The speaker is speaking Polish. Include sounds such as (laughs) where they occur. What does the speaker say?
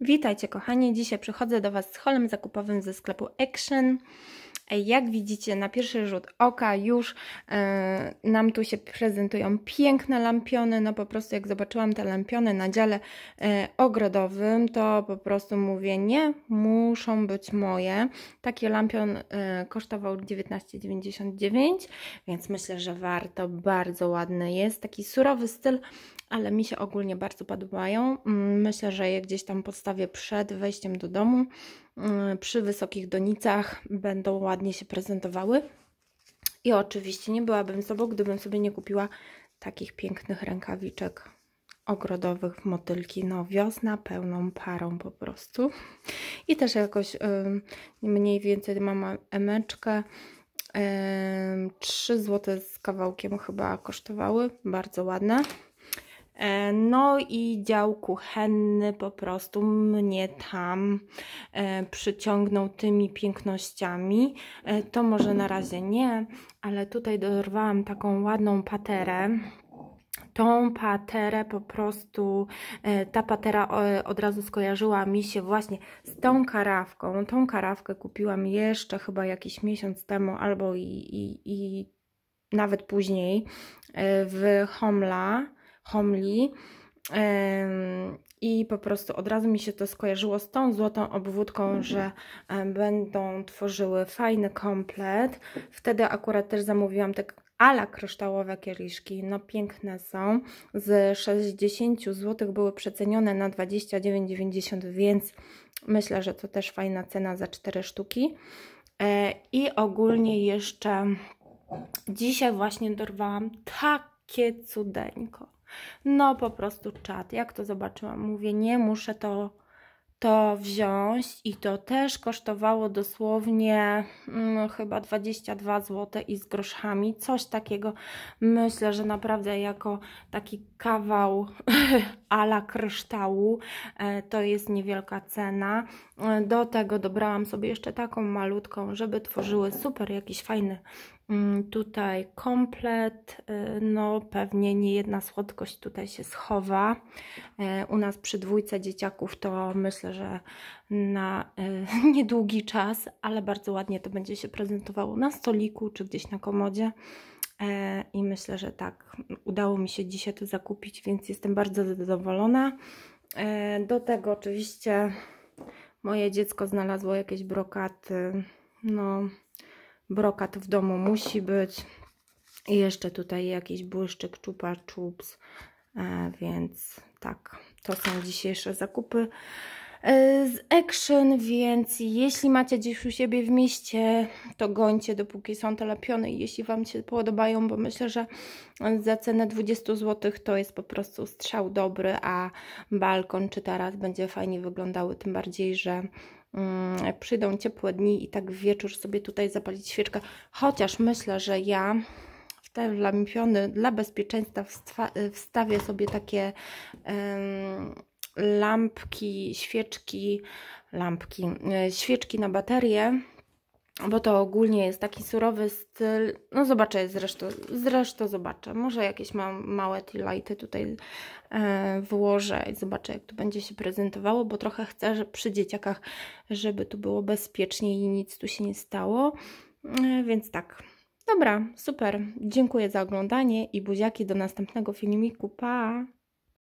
Witajcie kochani, dzisiaj przychodzę do Was z holem zakupowym ze sklepu Action. Jak widzicie, na pierwszy rzut oka już yy, nam tu się prezentują piękne lampiony. No po prostu jak zobaczyłam te lampiony na dziale yy, ogrodowym, to po prostu mówię, nie muszą być moje. Taki lampion yy, kosztował 19,99, więc myślę, że warto. Bardzo ładny jest, taki surowy styl, ale mi się ogólnie bardzo podobają. Mm, myślę, że je gdzieś tam podstawię przed wejściem do domu. Y, przy wysokich donicach będą ładnie się prezentowały. I oczywiście nie byłabym sobą, gdybym sobie nie kupiła takich pięknych rękawiczek ogrodowych w motylki. No wiosna pełną parą po prostu. I też jakoś y, mniej więcej mam emeczkę. Y, 3 z kawałkiem chyba kosztowały. Bardzo ładne. E, no i dział kuchenny po prostu mnie tam e, przyciągnął tymi pięknościami. E, to może na razie nie, ale tutaj dorwałam taką ładną paterę tą paterę po prostu, ta patera od razu skojarzyła mi się właśnie z tą karawką. Tą karawkę kupiłam jeszcze chyba jakiś miesiąc temu albo i, i, i nawet później w Homla homli. I po prostu od razu mi się to skojarzyło z tą złotą obwódką, mhm. że będą tworzyły fajny komplet. Wtedy akurat też zamówiłam tak ala kryształowe kieliszki. No piękne są. Z 60 zł były przecenione na 29,90, więc myślę, że to też fajna cena za 4 sztuki. E, I ogólnie jeszcze dzisiaj właśnie dorwałam takie cudeńko no po prostu czat. Jak to zobaczyłam, mówię, nie muszę to, to wziąć i to też kosztowało dosłownie mm, chyba 22 zł i z groszami, coś takiego. Myślę, że naprawdę jako taki kawał ala (laughs) kryształu e, to jest niewielka cena. E, do tego dobrałam sobie jeszcze taką malutką, żeby tworzyły super jakiś fajny Mm, tutaj komplet, y, no pewnie nie jedna słodkość tutaj się schowa. Y, u nas przy dwójce dzieciaków to myślę, że na y, (laughs) niedługi czas, ale bardzo ładnie to będzie się prezentowało na stoliku czy gdzieś na komodzie. I myślę, że tak, udało mi się dzisiaj to zakupić, więc jestem bardzo zadowolona. Do tego oczywiście moje dziecko znalazło jakieś brokaty, no brokat w domu musi być. I jeszcze tutaj jakiś błyszczyk czupa czups, e, więc tak, to są dzisiejsze zakupy e, z Action, więc jeśli macie gdzieś u siebie w mieście, to gońcie dopóki są te lepione jeśli Wam się podobają, bo myślę, że za cenę 20 zł to jest po prostu strzał dobry, a balkon czy taras będzie fajnie wyglądały, tym bardziej, że Mm, przyjdą ciepłe dni i tak wieczór sobie tutaj zapalić świeczkę. Chociaż myślę, że ja w te lampiony dla bezpieczeństwa wstawię sobie takie lampki, świeczki, lampki, e, świeczki na baterię bo to ogólnie jest taki surowy styl. No zobaczę zresztą, zresztą zobaczę. Może jakieś mam małe lighty tutaj e, włożę i zobaczę jak to będzie się prezentowało, bo trochę chcę że przy dzieciakach, żeby tu było bezpiecznie i nic tu się nie stało. E, więc tak. Dobra, super. Dziękuję za oglądanie i buziaki do następnego filmiku. Pa!